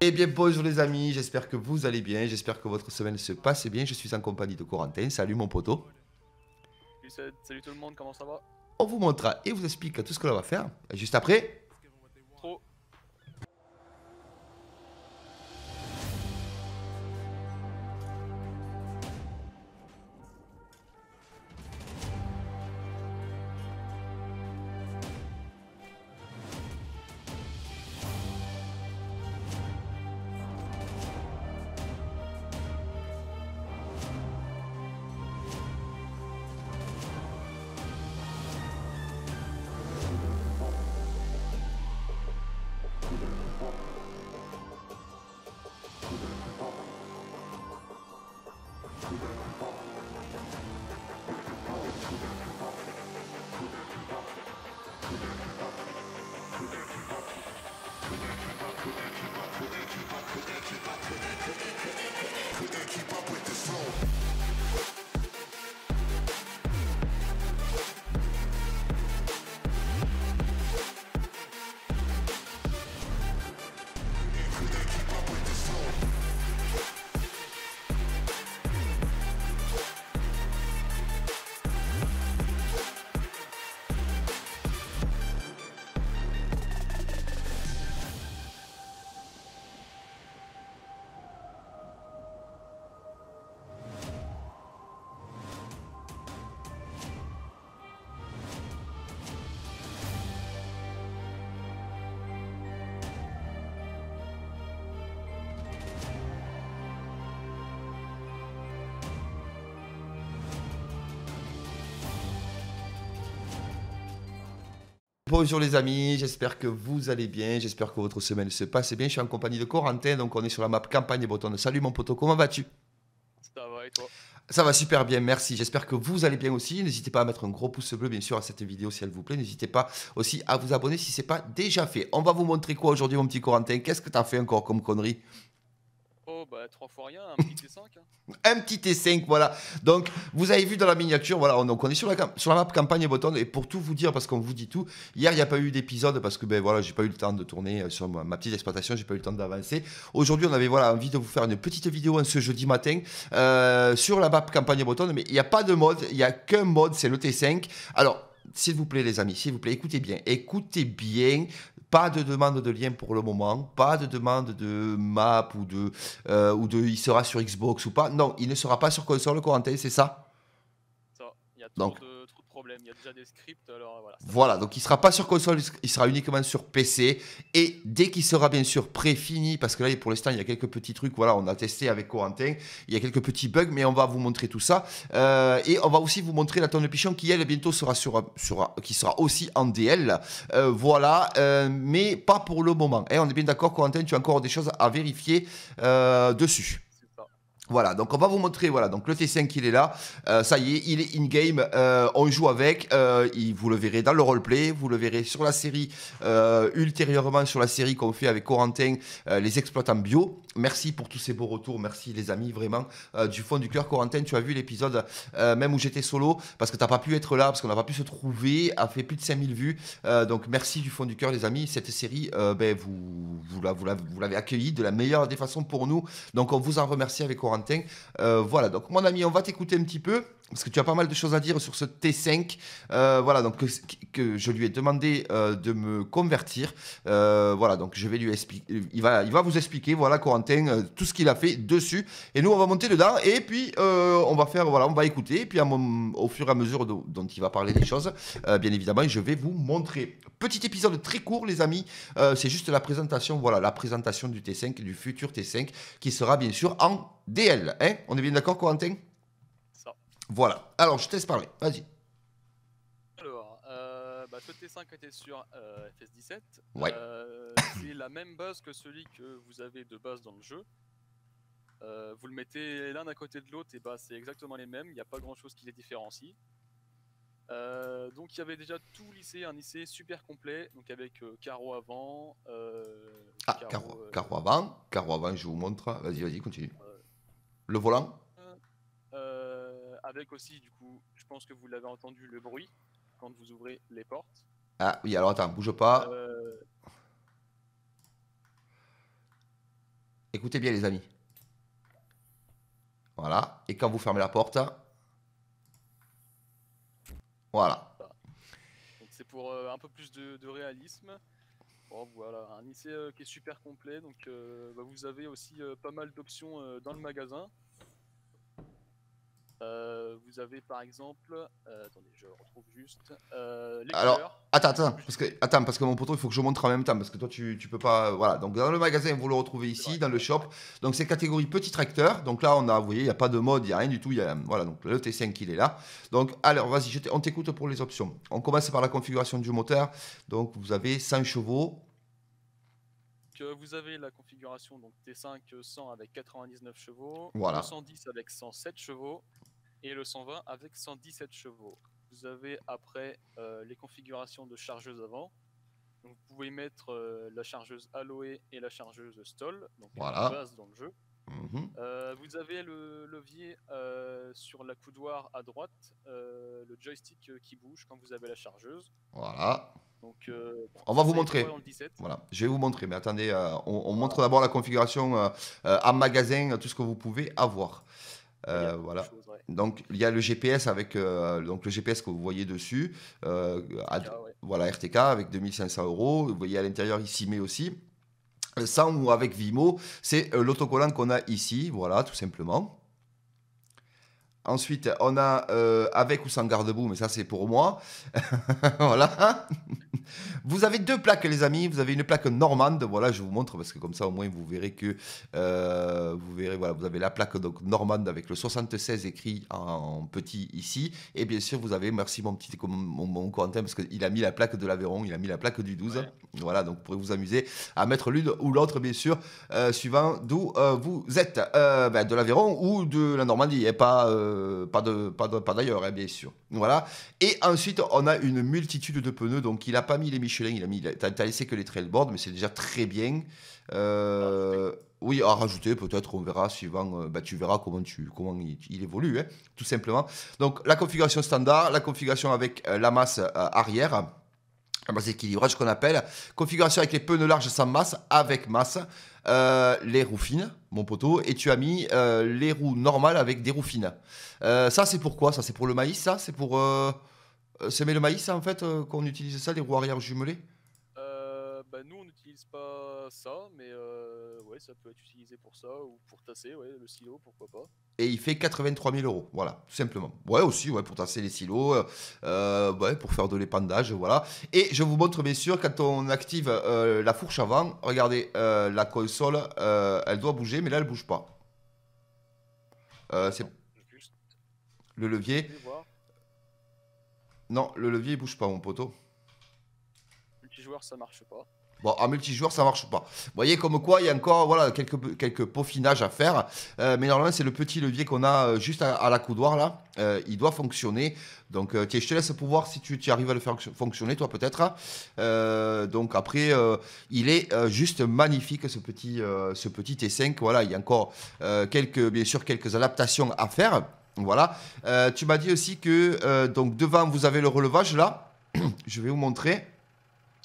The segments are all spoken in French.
Eh bien bonjour les amis, j'espère que vous allez bien, j'espère que votre semaine se passe bien. Je suis en compagnie de Corentin, salut mon poteau. Salut tout le monde, comment ça va On vous montrera et vous explique tout ce que l'on va faire juste après Bonjour les amis, j'espère que vous allez bien, j'espère que votre semaine se passe bien. Je suis en compagnie de Corentin, donc on est sur la map campagne bretonne. Salut mon poteau, comment vas-tu Ça va et toi ça va super bien, merci. J'espère que vous allez bien aussi. N'hésitez pas à mettre un gros pouce bleu, bien sûr, à cette vidéo si elle vous plaît. N'hésitez pas aussi à vous abonner si ce n'est pas déjà fait. On va vous montrer quoi aujourd'hui, mon petit Corentin Qu'est-ce que tu as fait encore comme connerie trois fois rien, un petit T5. Hein. un petit T5, voilà. Donc, vous avez vu dans la miniature, voilà, on, est sur la, sur la map campagne Bretonne. Et pour tout vous dire, parce qu'on vous dit tout, hier, il n'y a pas eu d'épisode parce que, ben voilà, j'ai pas eu le temps de tourner euh, sur ma, petite exploitation, j'ai pas eu le temps d'avancer. Aujourd'hui, on avait, voilà, envie de vous faire une petite vidéo hein, ce jeudi matin euh, sur la map campagne Bretonne. Mais il n'y a pas de mode, il n'y a qu'un mode, c'est le T5. Alors, s'il vous plaît, les amis, s'il vous plaît, écoutez bien. Écoutez bien pas de demande de lien pour le moment, pas de demande de map ou de, euh, ou de il sera sur Xbox ou pas. Non, il ne sera pas sur console, Corentin, c'est ça, ça y a Donc, de... Il y a déjà des scripts, euh, voilà. donc il sera pas sur console, il sera uniquement sur PC. Et dès qu'il sera bien sûr pré-fini, parce que là pour l'instant il y a quelques petits trucs, voilà, on a testé avec Corentin, il y a quelques petits bugs, mais on va vous montrer tout ça. Euh, et on va aussi vous montrer la tonne de pichon qui elle bientôt sera sur, qui sera aussi en DL. Euh, voilà, mais pas pour le moment. Et eh, on est bien d'accord, Corentin, tu as encore des choses à vérifier dessus. Voilà, donc on va vous montrer, voilà, donc le T5 il est là, euh, ça y est, il est in-game, euh, on joue avec, euh, il, vous le verrez dans le roleplay, vous le verrez sur la série, ultérieurement sur la série qu'on fait avec Corentin, les exploitants bio. Merci pour tous ces beaux retours, merci les amis, vraiment, du fond du cœur. Corentin, tu as vu l'épisode même où j'étais solo, parce que t'as pas pu être là, parce qu'on n'a pas pu se trouver, a fait plus de 5000 vues, donc merci du fond du cœur les amis, cette série, ben, vous, vous l'avez accueilli accueillie de la meilleure des façons pour nous, donc on vous en remercie avec Corentin. Euh, voilà, donc mon ami, on va t'écouter un petit peu parce que tu as pas mal de choses à dire sur ce T5. Euh, voilà, donc que, je lui ai demandé euh, de me convertir. Euh, voilà, donc je vais lui expliquer. Il va, il va vous expliquer, voilà, Corentin, tout ce qu'il a fait dessus. Et nous, on va monter dedans. Et puis, on va faire, voilà, on va écouter. Et puis, au fur et à mesure dont il va parler des choses, bien évidemment, je vais vous montrer. Petit épisode très court, les amis. C'est juste la présentation, voilà, la présentation du T5, du futur T5, qui sera bien sûr en DL. Hein on est bien d'accord, Corentin voilà. Alors, je te laisse parler. Vas-y. Alors, euh, bah, ce T5 était sur euh, FS17. Euh, c'est la même base que celui que vous avez de base dans le jeu. vous le mettez l'un à côté de l'autre, et bah c'est exactement les mêmes. Il n'y a pas grand chose qui les différencie. donc il y avait déjà tout lycée, un lycée super complet, donc avec carreau avant. ah, carreau, carreau, carreau, avant, carreau avant, je vous montre. Vas-y, vas-y, continue. le volant avec aussi, du coup, je pense que vous l'avez entendu, le bruit quand vous ouvrez les portes. Ah oui, alors attends, bouge pas. Euh. Écoutez bien les amis. Voilà. Et quand vous fermez la porte, voilà. C'est pour euh, un peu plus de, réalisme. voilà, un lycée euh, qui est super complet. Donc, bah, vous avez aussi pas mal d'options dans le magasin. Euh, vous avez par exemple. Euh, attendez, je retrouve juste. Euh, alors, attends, attends parce, que, attends, parce que mon poteau, il faut que je montre en même temps, parce que toi, tu, tu peux pas. Voilà, donc dans le magasin, vous le retrouvez ici, dans le shop. Donc, c'est catégorie petit tracteur. Donc là, on a, vous voyez, il n'y a pas de mode, il n'y a rien du tout. Y a, voilà, donc le T5, il est là. Donc, alors, vas-y, on t'écoute pour les options. On commence par la configuration du moteur. Donc, vous avez 100 chevaux, euh, vous avez la configuration donc euh, T5 100 avec 99 chevaux, le 110 avec 107 chevaux et le 120 avec 117 chevaux. Vous avez après euh, les configurations de chargeuse avant. vous pouvez mettre la chargeuse Aloe et la chargeuse Stoll, donc voilà. base dans le jeu. Mhm. Euh, vous avez le levier euh, sur la coudoir à droite, euh, le joystick qui bouge quand vous avez la chargeuse. Voilà. Donc, on va vous montrer. Voilà, je vais vous montrer. Mais attendez, on, montre d'abord la configuration à magasin, tout ce que vous pouvez avoir. voilà. Donc il y a le GPS avec donc le GPS que vous voyez dessus, voilà RTK avec 2500 euros. Vous voyez à l'intérieur ici mais aussi sans ou avec Vimo, c'est euh, l'autocollant qu'on a ici, voilà, tout simplement. Ensuite, on a euh, avec ou sans garde-boue, mais ça c'est pour moi. voilà. Vous avez deux plaques, les amis. Vous avez une plaque normande. Voilà, je vous montre parce que comme ça, au moins, vous verrez que euh, vous verrez. Voilà, vous avez la plaque donc normande avec le 76 écrit en petit ici. Et bien sûr, vous avez merci mon petit mon, mon Corentin parce qu'il a mis la plaque de l'Aveyron, il a mis la plaque du 12. Voilà, donc vous pourrez vous amuser à mettre l'une ou l'autre, bien sûr, euh, suivant d'où vous êtes, ben, de l'Aveyron ou de la Normandie. il a pas euh, pas de pas d'ailleurs, hein, bien sûr. Voilà. Et ensuite, on a une multitude de pneus. Donc, il a pas mis les Michelin, il a mis, laissé que les trailboards, mais c'est déjà très bien. Euh, oui, à rajouter peut-être, on verra suivant. Euh, bah, tu verras comment tu comment il, évolue, hein, tout simplement. Donc, la configuration standard, la configuration avec la masse arrière un qu'on appelle configuration avec les pneus larges sans masse, avec masse, euh, les roues fines, mon poteau, et tu as mis euh, les roues normales avec des roues fines. Euh, ça, c'est pourquoi Ça, c'est pour le maïs, ça C'est pour semer le maïs, en fait, qu'on utilise ça, les roues arrière jumelées pas ça, mais euh, ça peut être utilisé pour ça ou pour tasser, le silo, pourquoi pas. Et il fait 83 000 euros, voilà, tout simplement. Ouais, aussi, ouais, pour tasser les silos, euh, euh, ouais, pour faire de l'épandage, voilà. Et je vous montre, bien sûr, quand on active la fourche avant, regardez, la console, elle doit bouger, mais là, elle bouge pas. c'est le levier. Non, le levier, il bouge pas, mon poteau. Multijoueur, ça marche pas. Bon, en multijoueur, ça marche pas. Vous voyez, comme quoi, il y a encore voilà, quelques, quelques peaufinages à faire. Euh, mais normalement, c'est le petit levier qu'on a euh, juste à, la coudoir, là. Euh, il doit fonctionner. Donc, tiens, je te laisse pouvoir si tu, arrives à le faire fonctionner, toi, peut-être. donc, après, il est juste magnifique, ce petit, ce petit T5. Voilà, il y a encore, quelques, bien sûr, quelques adaptations à faire. Voilà. tu m'as dit aussi que, donc, devant, vous avez le relevage, là. je vais vous montrer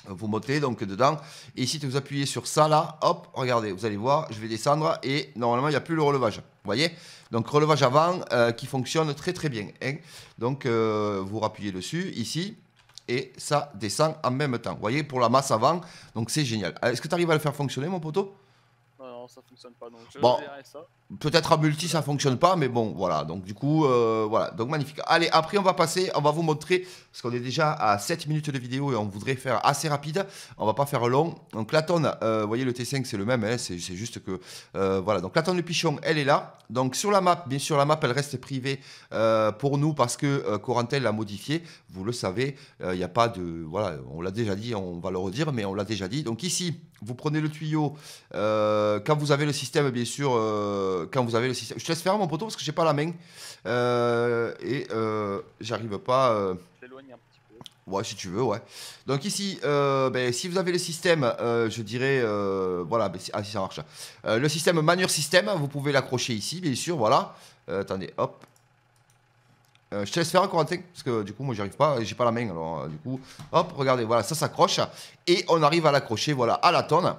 vous montez donc dedans. Et si vous appuyez sur ça là, hop, regardez, vous allez voir, je vais descendre et normalement il n'y a plus le relevage. Vous voyez Donc relevage avant euh, qui fonctionne très très bien. Hein. donc euh, vous rappuyez dessus ici et ça descend en même temps. Vous voyez pour la masse avant, donc c'est génial. Euh, est-ce que tu arrives à le faire fonctionner mon poteau Non, ça fonctionne pas. bon. Peut-être en multi ça fonctionne pas, mais bon, voilà. Donc du coup, euh, voilà. Donc magnifique. Allez, après on va passer, on va vous montrer, parce qu'on est déjà à 7 minutes de vidéo et on voudrait faire assez rapide. On va pas faire long. Donc la tonne, euh, voyez le T5 c'est le même, hein. c'est juste que... Euh, voilà, donc la tonne de pichon, elle est là. Donc sur la map, bien sûr la map elle reste privée pour nous parce que Corentel l'a modifiée. Vous le savez, il n'y a pas de... Voilà, on l'a déjà dit, on va le redire, mais on l'a déjà dit. Donc ici, vous prenez le tuyau. quand vous avez le système, bien sûr euh, quand vous avez le système. Je te laisse faire mon poteau parce que j'ai pas la main euh, et euh, j'arrive pas. un petit peu. Ouais, si tu veux, ouais. Donc ici, ben, si vous avez le système, je dirais, voilà, ben, ah, si, ça marche. le système Manure System, vous pouvez l'accrocher ici, bien sûr, voilà. attendez, hop, je te laisse faire, un Corentin, parce que du coup, moi, j'arrive pas, j'ai pas la main. Alors, du coup, hop, regardez, voilà, ça s'accroche. Et on arrive à l'accrocher, voilà, à la tonne.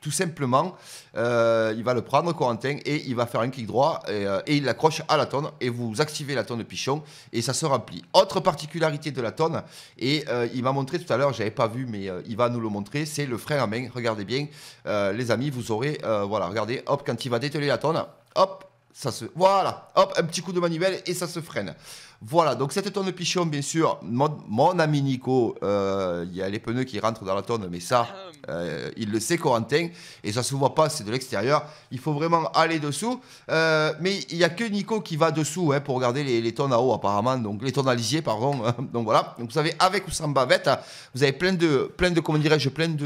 Tout simplement, euh, il va le prendre, Corentin, et il va faire un clic droit euh, et, il l'accroche à la tonne. Et vous activez la tonne de pichon et ça se remplit. Autre particularité de la tonne, et euh, il m'a montré tout à l'heure, j'avais pas vu, mais il va nous le montrer, c'est le frein à main. Regardez bien, les amis, vous aurez, voilà, regardez, hop, quand il va dételer la tonne, hop, se... Voilà, hop, un petit coup de manivelle et ça se freine. Voilà, donc cette tonne pichon, bien sûr, mon, ami Nico, euh, il y a les pneus qui rentrent dans la tonne, mais ça, euh, il le sait, Corentin, et ça se voit pas, c'est de l'extérieur. Il faut vraiment aller dessous. Euh, mais il y a que Nico qui va dessous hein, pour regarder les, les, tonnes à eau, apparemment, donc les tonnes à lisier, pardon. donc voilà, vous savez, avec ou sans bavette, vous avez plein de, plein de comment dirais-je, plein de,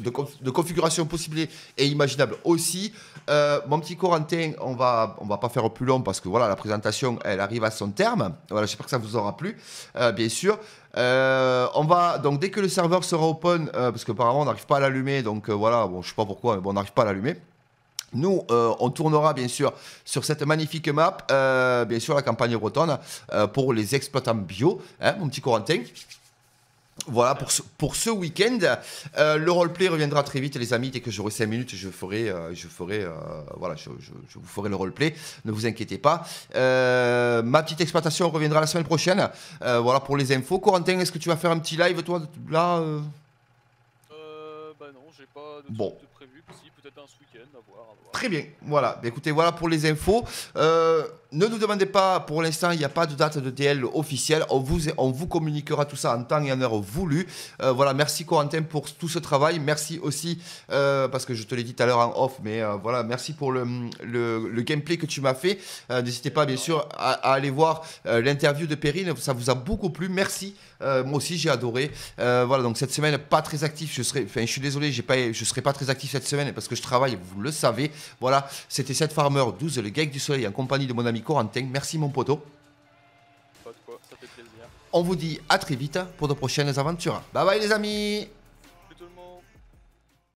de, de configurations possibles et imaginables aussi. mon petit Corentin, on va, on va pas faire plus long parce que voilà, la présentation, elle arrive à son terme. Voilà, j'espère que ça vous aura plu, euh, bien sûr. Euh, on va donc dès que le serveur sera open, euh, parce qu'apparemment on n'arrive pas à l'allumer, donc voilà, bon, je sais pas pourquoi, mais bon, on n'arrive pas à l'allumer. Nous, on tournera bien sûr sur cette magnifique map, bien sûr la campagne bretonne, pour les exploitants bio, hein, mon petit Corentin. Voilà pour ce, pour ce week-end. Euh, le roleplay reviendra très vite, les amis. Dès que j'aurai 5 minutes, je ferai, euh, je ferai, euh, voilà, je, vous ferai le roleplay. Ne vous inquiétez pas. ma petite exploitation reviendra la semaine prochaine. voilà pour les infos. Corentin, est-ce que tu vas faire un petit live toi là bah non, j'ai pas de bon. prévu. peut-être un week-end, à voir, Très bien, voilà. Bah, écoutez, voilà pour les infos. Euh, ne nous demandez pas, pour l'instant, il n'y a pas de date de DL officielle. On vous, on vous communiquera tout ça en temps et en heure voulu. Euh, voilà, merci Corentin pour tout ce travail. Merci aussi, euh, parce que je te l'ai dit tout à l'heure en off, mais voilà, merci pour le, gameplay que tu m'as fait. N'hésitez pas, bien sûr, à, aller voir l'interview de Perrine. Ça vous a beaucoup plu. Merci. moi aussi, j'ai adoré. voilà, donc cette semaine, pas très actif. Je, serai, je suis désolé, je ne je serai pas très actif cette semaine parce que je travaille, vous le savez. Voilà, c'était cette Farmer 12, le geek du soleil, en compagnie de mon ami Corentin. Merci mon poteau. Pas de quoi, ça fait plaisir. On vous dit à très vite pour de prochaines aventures. Bye bye les amis